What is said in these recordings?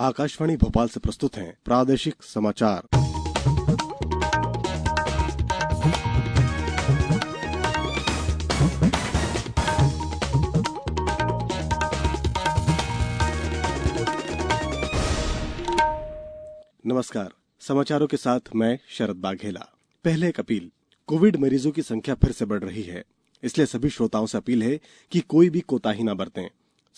आकाशवाणी भोपाल से प्रस्तुत हैं प्रादेशिक समाचार नमस्कार समाचारों के साथ मैं शरद बाघेला पहले एक अपील कोविड मरीजों की संख्या फिर से बढ़ रही है इसलिए सभी श्रोताओं से अपील है कि कोई भी कोताही ना बरतें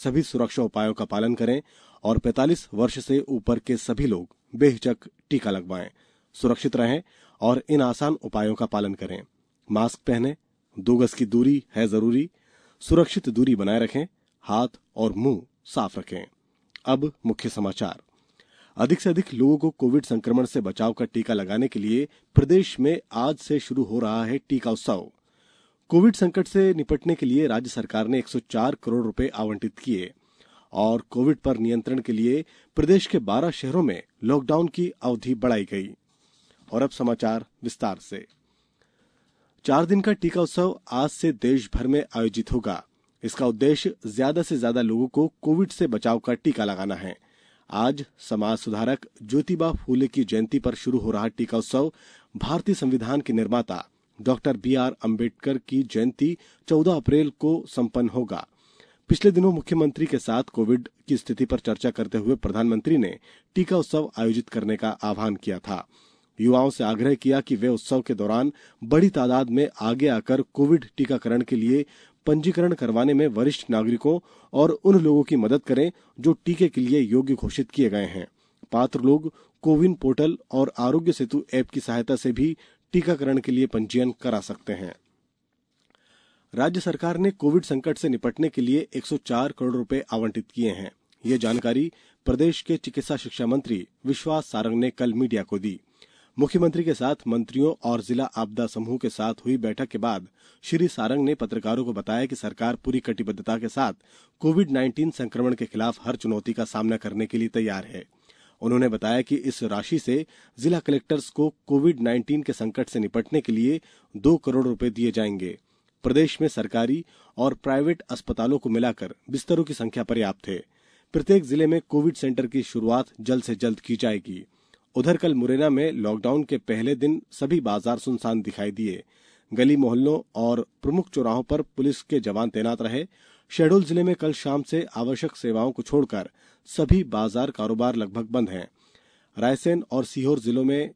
सभी सुरक्षा उपायों का पालन करें और 45 वर्ष से ऊपर के सभी लोग बेहिचक टीका लगवाएं सुरक्षित रहें और इन आसान उपायों का पालन करें मास्क पहनें दो गज की दूरी है जरूरी सुरक्षित दूरी बनाए रखें हाथ और मुंह साफ रखें अब मुख्य समाचार अधिक से अधिक लोगों को कोविड संक्रमण से बचाव का टीका लगाने के लिए प्रदेश में आज से शुरू हो रहा है टीका उत्सव कोविड संकट से निपटने के लिए राज्य सरकार ने 104 करोड़ रुपए आवंटित किए और कोविड पर नियंत्रण के लिए प्रदेश के बारह शहरों में लॉकडाउन की अवधि बढ़ाई गई समाचार से चार दिन का टीका उत्सव आज से देश भर में आयोजित होगा इसका उद्देश्य ज्यादा से ज्यादा लोगों को कोविड से बचाव का टीका लगाना है आज समाज सुधारक ज्योतिबा फूले की जयंती पर शुरू हो रहा टीका उत्सव भारतीय संविधान के निर्माता डॉक्टर बी आर अम्बेडकर की जयंती 14 अप्रैल को संपन्न होगा पिछले दिनों मुख्यमंत्री के साथ कोविड की स्थिति पर चर्चा करते हुए प्रधानमंत्री ने टीका उत्सव आयोजित करने का आह्वान किया था युवाओं से आग्रह किया कि वे उत्सव के दौरान बड़ी तादाद में आगे आकर कोविड टीकाकरण के लिए पंजीकरण करवाने में वरिष्ठ नागरिकों और उन लोगों की मदद करें जो टीके के लिए योग्य घोषित किए गए हैं पात्र लोग कोविन पोर्टल और आरोग्य सेतु ऐप की सहायता से भी टीकाकरण के लिए पंजीयन करा सकते हैं राज्य सरकार ने कोविड संकट से निपटने के लिए एक सौ चार करोड़ रुपए आवंटित किए हैं यह जानकारी प्रदेश के चिकित्सा शिक्षा मंत्री विश्वास सारंग ने कल मीडिया को दी मुख्यमंत्री के साथ मंत्रियों और जिला आपदा समूह के साथ हुई बैठक के बाद श्री सारंग ने पत्रकारों को बताया कि सरकार पूरी कटिबद्धता के साथ कोविड 19 संक्रमण के खिलाफ हर चुनौती का सामना करने के लिए तैयार है उन्होंने बताया कि इस राशि से जिला कलेक्टर्स को कोविड 19 के संकट से निपटने के लिए दो करोड़ रुपए दिए जाएंगे प्रदेश में सरकारी और प्राइवेट अस्पतालों को मिलाकर बिस्तरों की संख्या पर्याप्त है प्रत्येक जिले में कोविड सेंटर की शुरूआत जल्द से जल्द की जाएगी उधर कल मुरैना में लॉकडाउन के पहले दिन सभी बाजार सुनसान दिखाई दिए गली मोहल्लों और प्रमुख चौराहों पर पुलिस के जवान तैनात रहे शहडोल जिले में कल शाम से आवश्यक सेवाओं को छोड़कर सभी बाजार कारोबार लगभग बंद हैं रायसेन और सीहोर जिलों में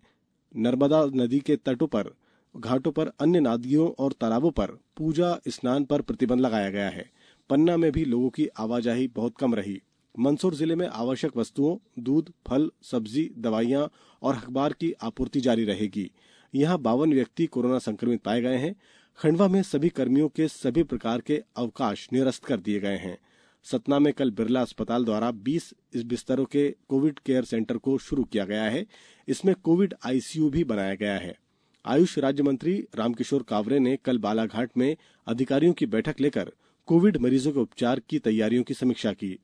नर्मदा नदी के तटों पर घाटों पर अन्य नदियों और तालाबों पर पूजा स्नान पर प्रतिबंध लगाया गया है पन्ना में भी लोगों की आवाजाही बहुत कम रही मंदसौर जिले में आवश्यक वस्तुओं दूध फल सब्जी दवाइयां और अखबार की आपूर्ति जारी रहेगी यहां बावन व्यक्ति कोरोना संक्रमित पाए गए हैं खंडवा में सभी कर्मियों के सभी प्रकार के अवकाश निरस्त कर दिए गए हैं सतना में कल बिरला अस्पताल द्वारा 20 बिस्तरों के कोविड केयर सेंटर को शुरू किया गया है इसमें कोविड आईसीयू भी बनाया गया है आयुष राज्य मंत्री रामकिशोर कावरे ने कल बालाघाट में अधिकारियों की बैठक लेकर कोविड मरीजों के उपचार की तैयारियों की समीक्षा की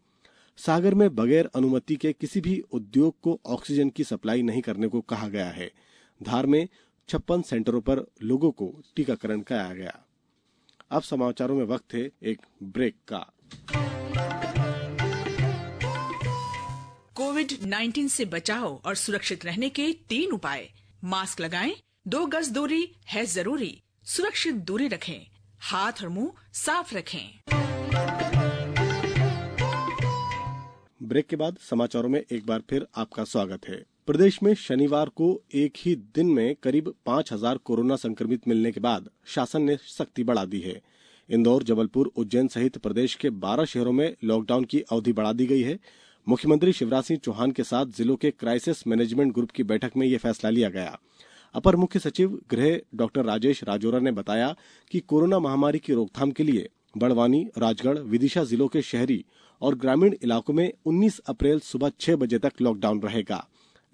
सागर में बगैर अनुमति के किसी भी उद्योग को ऑक्सीजन की सप्लाई नहीं करने को कहा गया है धार में छप्पन सेंटरों पर लोगों को टीकाकरण कराया गया अब समाचारों में वक्त है एक ब्रेक का कोविड 19 से बचाव और सुरक्षित रहने के तीन उपाय मास्क लगाएं दो गज दूरी है जरूरी सुरक्षित दूरी रखें हाथ और मुंह साफ रखें ब्रेक के बाद समाचारों में एक बार फिर आपका स्वागत है प्रदेश में शनिवार को एक ही दिन में करीब पाँच हजार कोरोना संक्रमित मिलने के बाद शासन ने सख्ती बढ़ा दी है इंदौर जबलपुर उज्जैन सहित प्रदेश के 12 शहरों में लॉकडाउन की अवधि बढ़ा दी गई है मुख्यमंत्री शिवराज सिंह चौहान के साथ जिलों के क्राइसिस मैनेजमेंट ग्रुप की बैठक में यह फैसला लिया गया है अपर मुख्य सचिव गृह डॉ राजेश राजोरा ने बताया कि कोरोना महामारी की रोकथाम के लिए बड़वानी राजगढ़ विदिशा जिलों के शहरी और ग्रामीण इलाकों में उन्नीस अप्रैल सुबह छह बजे तक लॉकडाउन रहेगा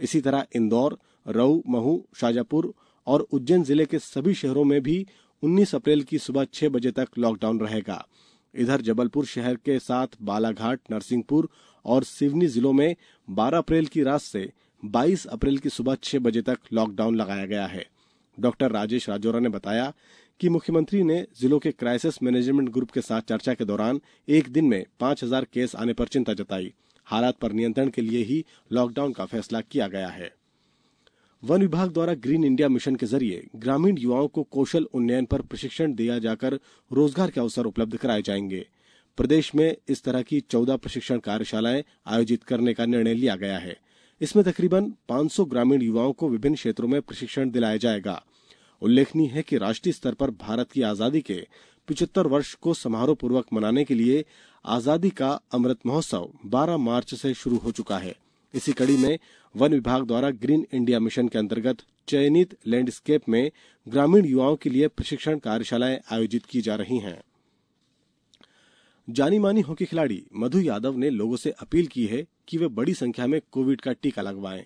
इसी तरह इंदौर रऊ महू शाजापुर और उज्जैन जिले के सभी शहरों में भी 19 अप्रैल की सुबह छह बजे तक लॉकडाउन रहेगा इधर जबलपुर शहर के साथ बालाघाट नरसिंहपुर और सिवनी जिलों में 12 अप्रैल की रात से 22 अप्रैल की सुबह छह बजे तक लॉकडाउन लगाया गया है डॉक्टर राजेश राजौरा ने बताया कि मुख्यमंत्री ने जिलों के क्राइसिस मैनेजमेंट ग्रुप के साथ चर्चा के दौरान एक दिन में पांच हजार केस आने पर चिंता जताई हालात पर नियंत्रण के लिए ही लॉकडाउन का फैसला किया गया है वन विभाग द्वारा ग्रीन इंडिया मिशन के जरिए ग्रामीण युवाओं को कौशल उन्नयन पर प्रशिक्षण दिया जाकर रोजगार के अवसर उपलब्ध कराए जाएंगे प्रदेश में इस तरह की चौदह प्रशिक्षण कार्यशालाएं आयोजित करने का निर्णय लिया गया है इसमें तकरीबन पांच सौ ग्रामीण युवाओं को विभिन्न क्षेत्रों में प्रशिक्षण दिलाया जाएगा उल्लेखनीय है कि राष्ट्रीय स्तर पर भारत की आजादी के पिछहत्तर वर्ष को समारोह पूर्वक मनाने के लिए आजादी का अमृत महोत्सव 12 मार्च से शुरू हो चुका है इसी कड़ी में वन विभाग द्वारा ग्रीन इंडिया मिशन के अंतर्गत चयनित लैंडस्केप में ग्रामीण युवाओं के लिए प्रशिक्षण कार्यशालाएं आयोजित की जा रही हैं जानी मानी हॉकी खिलाड़ी मधु यादव ने लोगों से अपील की है कि वे बड़ी संख्या में कोविड का टीका लगवाएं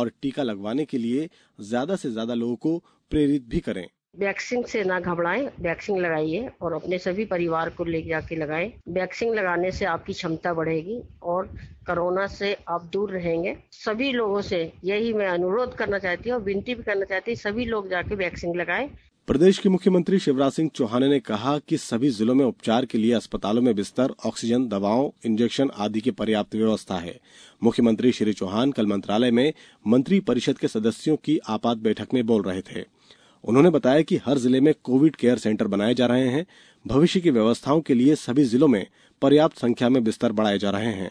और टीका लगवाने के लिए ज्यादा से ज्यादा लोगों को प्रेरित भी करें वैक्सीन से ना घबराएं वैक्सीन लगाइए और अपने सभी परिवार को ले जाके लगाएं वैक्सीन लगाने से आपकी क्षमता बढ़ेगी और कोरोना से आप दूर रहेंगे सभी लोगों से यही मैं अनुरोध करना चाहती हूँ और विनती भी करना चाहती हूँ सभी लोग जाके वैक्सीन लगाएं प्रदेश के मुख्यमंत्री शिवराज सिंह चौहान ने कहा कि सभी जिलों में उपचार के लिए अस्पतालों में बिस्तर ऑक्सीजन दवाओं इंजेक्शन आदि की पर्याप्त व्यवस्था है मुख्यमंत्री श्री चौहान कल मंत्रालय में मंत्री परिषद के सदस्यों की आपात बैठक में बोल रहे थे उन्होंने बताया कि हर जिले में कोविड केयर सेंटर बनाए जा रहे हैं भविष्य की व्यवस्थाओं के लिए सभी जिलों में पर्याप्त संख्या में बिस्तर बढ़ाए जा रहे हैं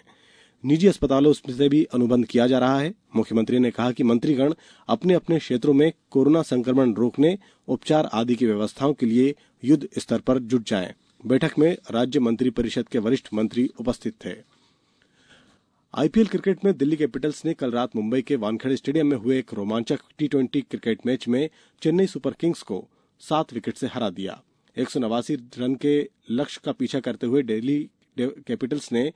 निजी अस्पतालों से भी अनुबंध किया जा रहा है मुख्यमंत्री ने कहा कि मंत्रीगण अपने अपने क्षेत्रों में कोरोना संक्रमण रोकने उपचार आदि की व्यवस्थाओं के लिए युद्ध स्तर पर जुट जाए बैठक में राज्य परिषद के वरिष्ठ मंत्री उपस्थित थे आईपीएल क्रिकेट में दिल्ली कैपिटल्स ने कल रात मुंबई के वानखेड़े स्टेडियम में हुए एक रोमांचक टी ट्वेंटी क्रिकेट मैच में चेन्नई सुपर किंग्स को सात विकेट से हरा दिया एक रन के लक्ष्य का पीछा करते हुए दिल्ली कैपिटल्स ने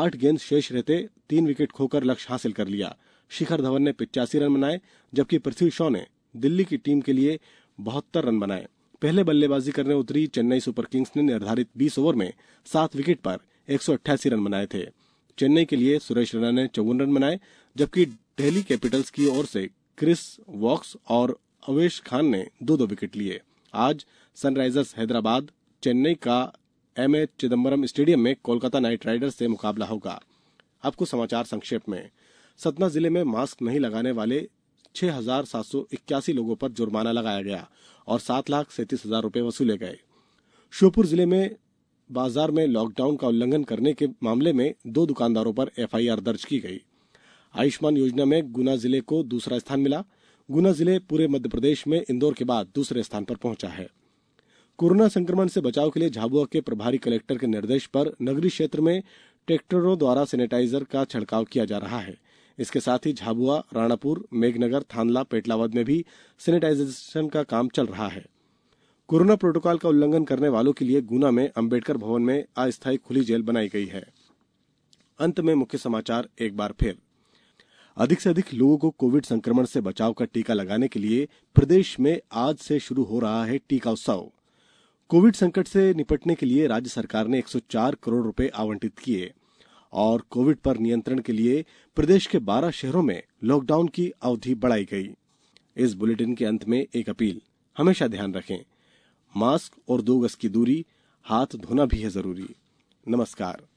आठ गेंद शेष रहते तीन विकेट खोकर लक्ष्य हासिल कर लिया शिखर धवन ने पिचासी रन बनाए जबकि पृथ्वी शॉ ने दिल्ली की टीम के लिए बहत्तर रन बनाए पहले बल्लेबाजी करने उतरी चेन्नई सुपर किंग्स ने निर्धारित 20 ओवर में सात विकेट पर एक रन बनाए थे चेन्नई के लिए सुरेश रैना ने चौवन रन बनाए जबकि दिल्ली कैपिटल्स की ओर से क्रिस वॉक्स और अवेश खान ने दो दो विकेट लिए आज सनराइजर्स हैदराबाद चेन्नई का एमए चिदम्बरम स्टेडियम में कोलकाता नाइट राइडर्स से मुकाबला होगा कुछ समाचार संक्षेप में सतना जिले में मास्क नहीं लगाने वाले छह हजार सात सौ इक्यासी लोगों पर जुर्माना लगाया गया और सात लाख सैंतीस हजार रूपये वसूले गए श्योपुर जिले में बाजार में लॉकडाउन का उल्लंघन करने के मामले में दो दुकानदारों पर एफआईआर दर्ज की गई आयुष्मान योजना में गुना जिले को दूसरा स्थान मिला गुना जिले पूरे मध्य प्रदेश में इंदौर के बाद दूसरे स्थान पर पहुंचा है कोरोना संक्रमण से बचाव के लिए झाबुआ के प्रभारी कलेक्टर के निर्देश पर नगरीय क्षेत्र में ट्रैक्टरों द्वारा सेनेटाइजर का छिड़काव किया जा रहा है इसके साथ ही झाबुआ राणापुर मेघनगर थानला पेटलावद में भी सैनिटाइजेशन का काम चल रहा है कोरोना प्रोटोकॉल का उल्लंघन करने वालों के लिए गुना में अंबेडकर भवन में अस्थायी खुली जेल बनाई गई है अंत में मुख्य समाचार एक बार फिर अधिक से अधिक लोगों को कोविड संक्रमण से बचाव का टीका लगाने के लिए प्रदेश में आज से शुरू हो रहा है टीका उत्सव कोविड संकट से निपटने के लिए राज्य सरकार ने एक सौ चार करोड़ रुपए आवंटित किए और कोविड पर नियंत्रण के लिए प्रदेश के बारह शहरों में लॉकडाउन की अवधि बढ़ाई गई इस बुलेटिन के अंत में एक अपील हमेशा ध्यान रखें मास्क और दो गज की दूरी हाथ धोना भी है जरूरी नमस्कार